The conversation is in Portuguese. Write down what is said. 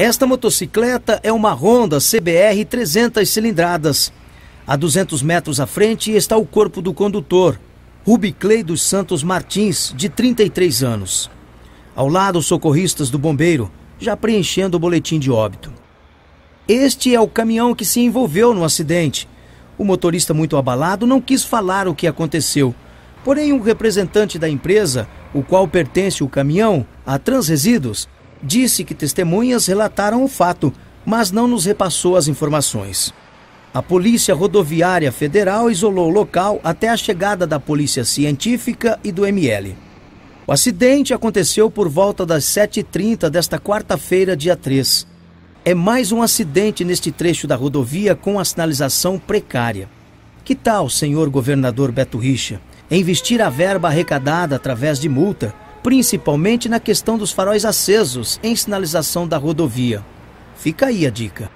Esta motocicleta é uma Honda CBR 300 cilindradas. A 200 metros à frente está o corpo do condutor, Clay dos Santos Martins, de 33 anos. Ao lado, socorristas do bombeiro, já preenchendo o boletim de óbito. Este é o caminhão que se envolveu no acidente. O motorista, muito abalado, não quis falar o que aconteceu. Porém, um representante da empresa, o qual pertence o caminhão, a Transresíduos, disse que testemunhas relataram o fato, mas não nos repassou as informações. A Polícia Rodoviária Federal isolou o local até a chegada da Polícia Científica e do ML. O acidente aconteceu por volta das 7h30 desta quarta-feira, dia 3. É mais um acidente neste trecho da rodovia com a sinalização precária. Que tal, senhor governador Beto Richa, investir a verba arrecadada através de multa principalmente na questão dos faróis acesos em sinalização da rodovia. Fica aí a dica.